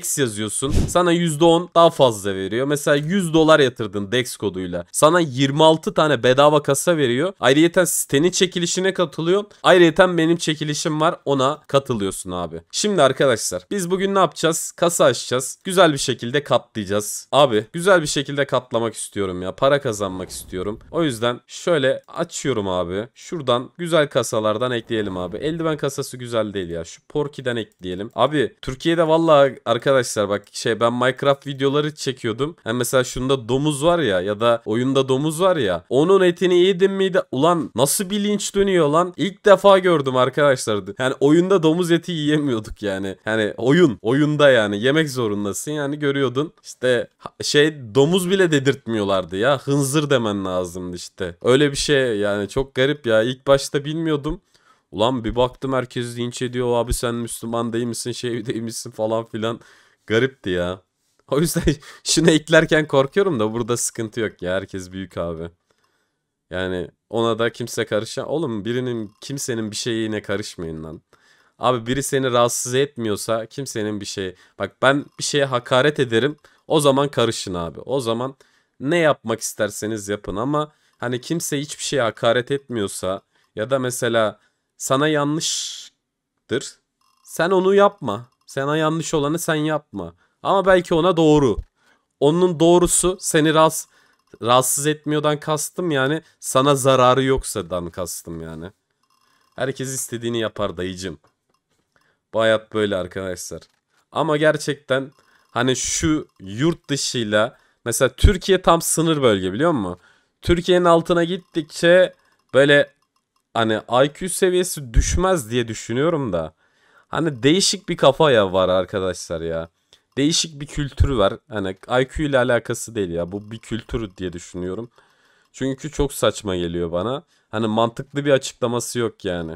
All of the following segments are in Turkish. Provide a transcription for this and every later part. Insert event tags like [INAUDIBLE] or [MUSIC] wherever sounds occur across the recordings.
DEX yazıyorsun. Sana %10 daha fazla veriyor. Mesela 100 dolar yatırdın DEX koduyla. Sana 26 tane bedava kasa veriyor. Ayrıyeten sitenin çekilişine katılıyorsun. Ayrıyeten benim çekilişim var. Ona katılıyorsun abi. Şimdi arkadaşlar biz bugün ne yapacağız? Kasa açacağız. Güzel bir şekilde katlayacağız. Abi güzel bir şekilde katlamak istiyorum ya. Para kazanmak istiyorum. O yüzden şöyle açıyorum abi. Şuradan güzel kasalardan ekleyelim abi. Eldiven kasası güzel değil ya. Şu Porky'den ekleyelim. Abi Türkiye'de valla arkadaşlar arkadaşlar bak şey ben Minecraft videoları çekiyordum. Hani mesela şunda domuz var ya ya da oyunda domuz var ya. Onun etini yedim miydi? Ulan nasıl bir linç dönüyor lan? İlk defa gördüm arkadaşlar. Yani oyunda domuz eti yiyemiyorduk yani. Hani oyun. Oyunda yani. Yemek zorundasın yani görüyordun. İşte şey domuz bile dedirtmiyorlardı ya. Hınzır demen lazımdı işte. Öyle bir şey yani çok garip ya. İlk başta bilmiyordum. Ulan bir baktım herkes linç ediyor abi sen Müslüman değil misin şey değil misin falan filan. Garipti ya. O yüzden [LAUGHS] şuna eklerken korkuyorum da burada sıkıntı yok ya herkes büyük abi. Yani ona da kimse karışa. Oğlum birinin kimsenin bir şeyine karışmayın lan. Abi biri seni rahatsız etmiyorsa kimsenin bir şey. Bak ben bir şeye hakaret ederim. O zaman karışın abi. O zaman ne yapmak isterseniz yapın ama hani kimse hiçbir şeye hakaret etmiyorsa ya da mesela sana yanlıştır. Sen onu yapma. Sana yanlış olanı sen yapma. Ama belki ona doğru. Onun doğrusu seni rahatsız, rahatsız etmiyordan kastım yani sana zararı yoksa dan kastım yani. Herkes istediğini yapar dayıcım. Bu hayat böyle arkadaşlar. Ama gerçekten hani şu yurt dışıyla mesela Türkiye tam sınır bölge biliyor musun? Türkiye'nin altına gittikçe böyle hani IQ seviyesi düşmez diye düşünüyorum da. Hani değişik bir kafa ya var arkadaşlar ya. Değişik bir kültürü var. Hani IQ ile alakası değil ya. Bu bir kültürü diye düşünüyorum. Çünkü çok saçma geliyor bana. Hani mantıklı bir açıklaması yok yani.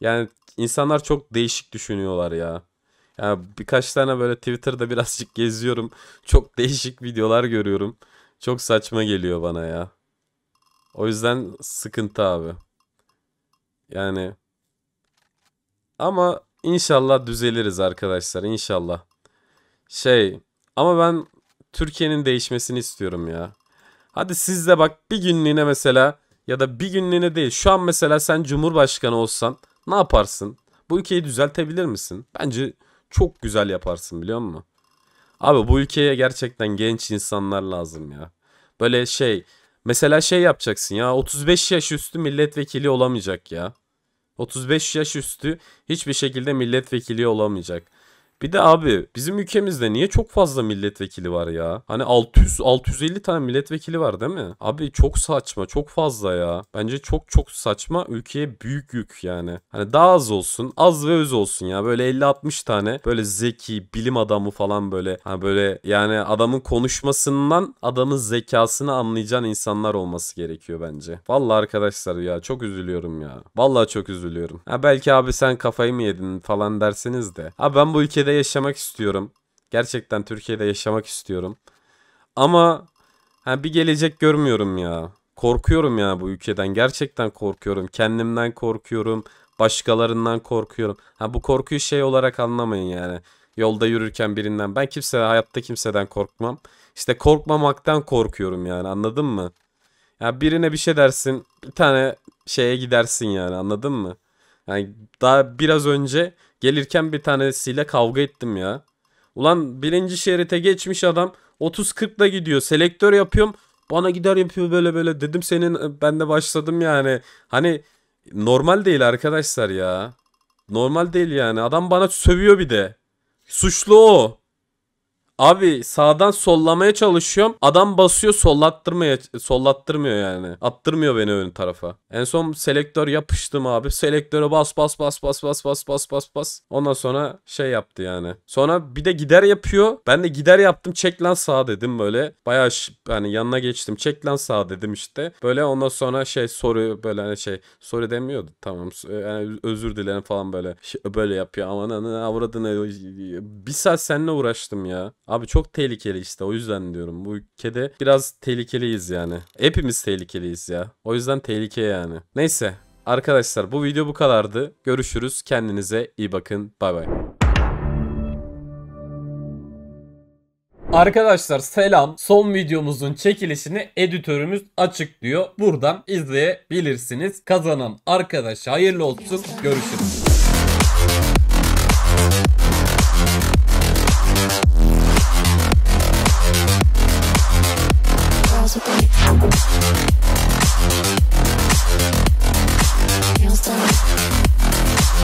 Yani insanlar çok değişik düşünüyorlar ya. Yani birkaç tane böyle Twitter'da birazcık geziyorum. Çok değişik videolar görüyorum. Çok saçma geliyor bana ya. O yüzden sıkıntı abi. Yani ama inşallah düzeliriz arkadaşlar inşallah. Şey ama ben Türkiye'nin değişmesini istiyorum ya. Hadi siz de bak bir günlüğüne mesela ya da bir günlüğüne değil şu an mesela sen cumhurbaşkanı olsan ne yaparsın? Bu ülkeyi düzeltebilir misin? Bence çok güzel yaparsın biliyor musun? Abi bu ülkeye gerçekten genç insanlar lazım ya. Böyle şey Mesela şey yapacaksın ya 35 yaş üstü milletvekili olamayacak ya. 35 yaş üstü hiçbir şekilde milletvekili olamayacak. Bir de abi bizim ülkemizde niye çok fazla milletvekili var ya? Hani 600 650 tane milletvekili var değil mi? Abi çok saçma, çok fazla ya. Bence çok çok saçma. Ülkeye büyük yük yani. Hani daha az olsun, az ve öz olsun ya. Böyle 50-60 tane böyle zeki, bilim adamı falan böyle. Hani böyle yani adamın konuşmasından adamın zekasını anlayacağın insanlar olması gerekiyor bence. Vallahi arkadaşlar ya çok üzülüyorum ya. Vallahi çok üzülüyorum. Ha belki abi sen kafayı mı yedin falan derseniz de. ha ben bu ülkede Türkiye'de yaşamak istiyorum. Gerçekten Türkiye'de yaşamak istiyorum. Ama ha, bir gelecek görmüyorum ya. Korkuyorum ya bu ülkeden. Gerçekten korkuyorum. Kendimden korkuyorum. Başkalarından korkuyorum. Ha bu korkuyu şey olarak anlamayın yani. Yolda yürürken birinden. Ben kimse hayatta kimseden korkmam. İşte korkmamaktan korkuyorum yani anladın mı? Ya birine bir şey dersin bir tane şeye gidersin yani anladın mı? Yani daha biraz önce Gelirken bir tanesiyle kavga ettim ya. Ulan birinci şerite geçmiş adam 30-40'la gidiyor. Selektör yapıyorum. Bana gider yapıyor böyle böyle. Dedim senin ben de başladım yani. Hani normal değil arkadaşlar ya. Normal değil yani. Adam bana sövüyor bir de. Suçlu o. Abi sağdan sollamaya çalışıyorum. Adam basıyor sollattırmaya sollattırmıyor yani. Attırmıyor beni ön tarafa. En son selektör yapıştım abi. Selektöre bas bas bas bas bas bas bas bas bas. Ondan sonra şey yaptı yani. Sonra bir de gider yapıyor. Ben de gider yaptım. Çek lan sağ dedim böyle. Bayağı yani yanına geçtim. Çek lan sağ dedim işte. Böyle ondan sonra şey soru böyle hani şey soru demiyordu. Tamam e, yani özür dilerim falan böyle. böyle yapıyor. Aman anı avradını. Bir saat seninle uğraştım ya. Abi çok tehlikeli işte o yüzden diyorum. Bu ülkede biraz tehlikeliyiz yani. Hepimiz tehlikeliyiz ya. O yüzden tehlike yani. Neyse arkadaşlar bu video bu kadardı. Görüşürüz. Kendinize iyi bakın. Bay bay. Arkadaşlar selam. Son videomuzun çekilişini editörümüz açıklıyor. Buradan izleyebilirsiniz. Kazanan arkadaş hayırlı olsun. Görüşürüz.